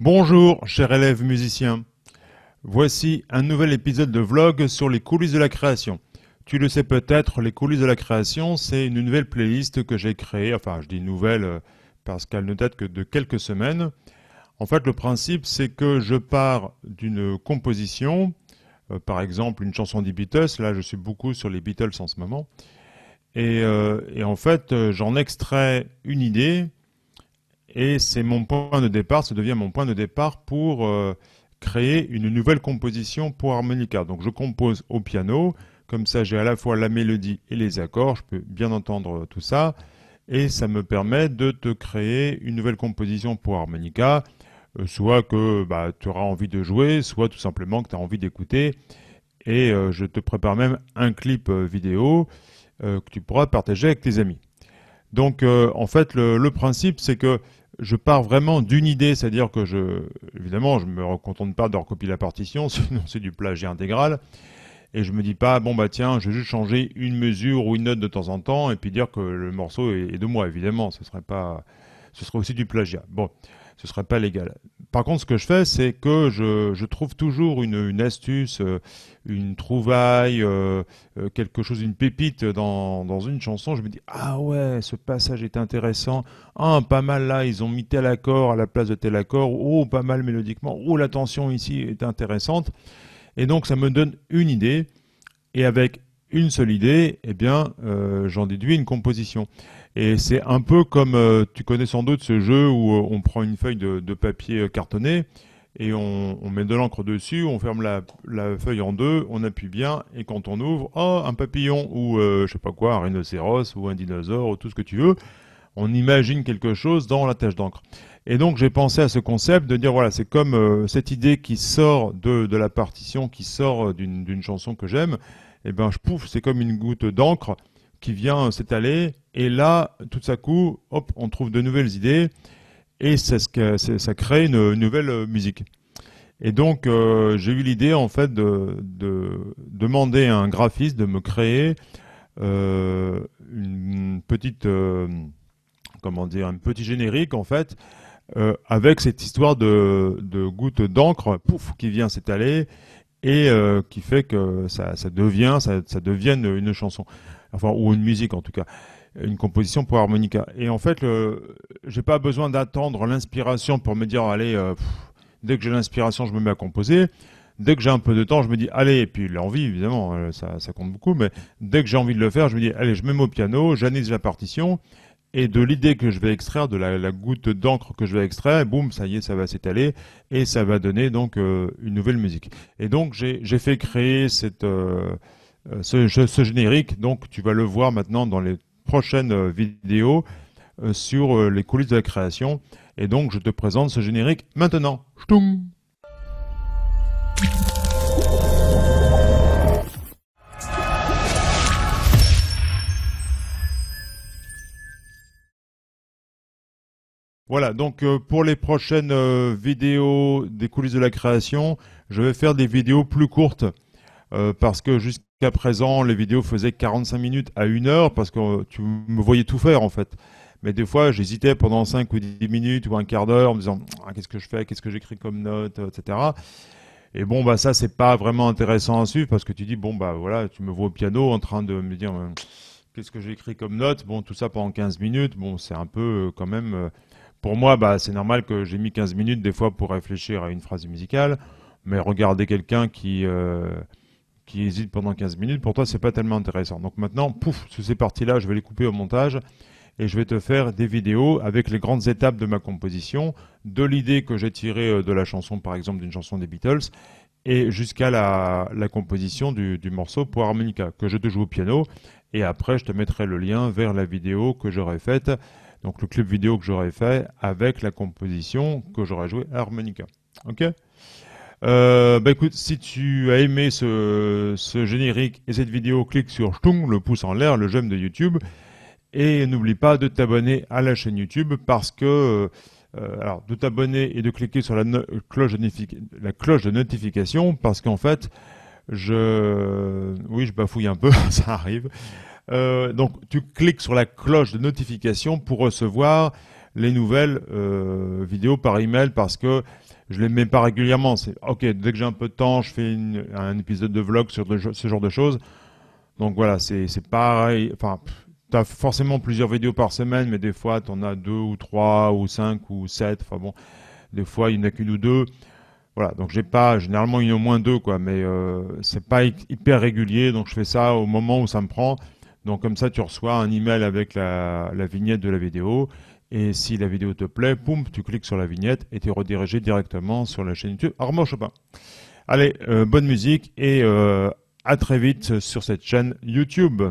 Bonjour, chers élèves musiciens. Voici un nouvel épisode de vlog sur les coulisses de la création. Tu le sais peut-être, les coulisses de la création, c'est une nouvelle playlist que j'ai créée. Enfin, je dis nouvelle euh, parce qu'elle ne date que de quelques semaines. En fait, le principe, c'est que je pars d'une composition, euh, par exemple une chanson des Beatles. Là, je suis beaucoup sur les Beatles en ce moment. Et, euh, et en fait, j'en extrais une idée et c'est mon point de départ, ça devient mon point de départ pour euh, créer une nouvelle composition pour harmonica. Donc je compose au piano, comme ça j'ai à la fois la mélodie et les accords, je peux bien entendre euh, tout ça, et ça me permet de te créer une nouvelle composition pour harmonica, euh, soit que bah, tu auras envie de jouer, soit tout simplement que tu as envie d'écouter, et je te prépare même un clip vidéo que tu pourras partager avec tes amis. Donc en fait le principe c'est que je pars vraiment d'une idée, c'est-à-dire que je, évidemment, je me contente pas de recopier la partition, sinon c'est du plagiat intégral. Et je me dis pas, bon bah tiens, je vais juste changer une mesure ou une note de temps en temps et puis dire que le morceau est, de moi, évidemment, ce serait pas, ce serait aussi du plagiat. Bon, ce ne serait pas légal. Par contre, ce que je fais, c'est que je, trouve toujours une, astuce, euh, une trouvaille, euh, euh, quelque chose, une pépite dans, une chanson. Je me dis ah ouais, ce passage est intéressant. Ah pas mal là, ils ont mis tel accord à la place de tel accord. Oh pas mal mélodiquement. Oh la tension ici est intéressante. Et donc ça me donne une idée. Et avec une seule idée, eh bien, euh, j'en déduis une composition. Et c'est un peu comme, euh, tu connais sans doute ce jeu où euh, on prend une feuille de, papier cartonné et on, met de l'encre dessus, on ferme la, feuille en deux, on appuie bien et quand on ouvre, oh, un papillon ou je sais pas quoi, un rhinocéros ou un dinosaure ou tout ce que tu veux, on imagine quelque chose dans la tâche d'encre. Et donc j'ai pensé à ce concept de dire voilà, c'est comme cette idée qui sort de la partition, qui sort d'une chanson que j'aime, eh ben, je c'est comme une goutte d'encre qui vient s'étaler. Et là, tout à coup, hop, on trouve de nouvelles idées et ça, ça crée une, nouvelle euh, musique. Et donc, euh, j'ai eu l'idée, en fait, de, demander à un graphiste de me créer euh, une petite, comment dire, un petit générique, en fait, avec cette histoire de, de goutte d'encre, pouf, qui vient s'étaler et euh, qui fait que ça, devient, ça, devienne une chanson, enfin ou une musique en tout cas, une composition pour harmonica. Et en fait, j'ai pas besoin d'attendre l'inspiration pour me dire allez, euh, dès que j'ai l'inspiration, je me mets à composer. Dès que j'ai un peu de temps, je me dis allez, et puis l'envie évidemment, euh, ça, ça compte beaucoup, mais dès que j'ai envie de le faire, je me dis allez, je me mets au piano, j'analyse la partition et de l'idée que je vais extraire, de la, goutte d'encre que je vais extraire, boum, ça y est, ça va s'étaler et ça va donner donc euh, une nouvelle musique. Et donc j'ai fait créer euh, euh, ce, générique, donc tu vas le voir maintenant dans les prochaines vidéos sur les coulisses de la création. Et donc je te présente ce générique maintenant. Ch'toum Voilà, donc euh, pour les prochaines euh, vidéos des coulisses de la création, je vais faire des vidéos plus courtes euh, parce que jusqu'à présent, les vidéos faisaient 45 minutes à 1 heure parce que tu me voyais tout faire en fait. Mais des fois, j'hésitais pendant 5 ou 10 minutes ou un quart d'heure en me disant ah, qu'est-ce que je fais, qu'est-ce que j'écris comme note, etc. Et bon, bah ça, c'est pas vraiment intéressant à suivre parce que tu dis bon, bah voilà, tu me vois au piano en train de me dire qu'est-ce que j'écris comme note, bon, tout ça pendant 15 minutes, bon, c'est un peu quand même pour moi, bah, c'est normal que j'ai mis 15 minutes des fois pour réfléchir à une phrase musicale, mais regarder quelqu'un qui, euh, qui hésite pendant 15 minutes, pour toi, c'est pas tellement intéressant. Donc maintenant, pouf, sous ces parties-là, je vais les couper au montage et je vais te faire des vidéos avec les grandes étapes de ma composition, de l'idée que j'ai tirée euh, de la chanson, par exemple, d'une chanson des Beatles, et jusqu'à la, composition du, du, morceau pour harmonica que je te joue au piano. Et après, je te mettrai le lien vers la vidéo que j'aurai faite donc le clip vidéo que j'aurais fait avec la composition que j'aurais joué à harmonica. Ok euh, bah, écoute, si tu as aimé ce, générique et cette vidéo, clique sur Stung, le pouce en l'air, le j'aime de YouTube. Et n'oublie pas de t'abonner à la chaîne YouTube parce que euh, euh, alors, de t'abonner et de cliquer sur la, cloche, de la cloche de notification parce qu'en fait, je. Oui, je bafouille un peu, ça arrive. Euh, donc tu cliques sur la cloche de notification pour recevoir les nouvelles euh, vidéos par email parce que je les mets pas régulièrement. C'est ok, dès que j'ai un peu de temps, je fais un épisode de vlog sur ce genre de choses. Donc voilà, c'est pareil. Enfin, tu as forcément plusieurs vidéos par semaine, mais des fois tu en as deux ou trois ou cinq ou sept. Enfin bon, des fois il n'y en a qu'une ou deux. Voilà, donc j'ai pas généralement il y a au moins deux quoi, mais euh, c'est pas hyper régulier, donc je fais ça au moment où ça me prend. Donc comme ça, tu reçois un email avec la, vignette de la vidéo. Et si la vidéo te plaît, poum, tu cliques sur la vignette et tu es redirigé directement sur la chaîne YouTube Armand Chopin. Allez, euh, bonne musique et euh, à très vite sur cette chaîne YouTube.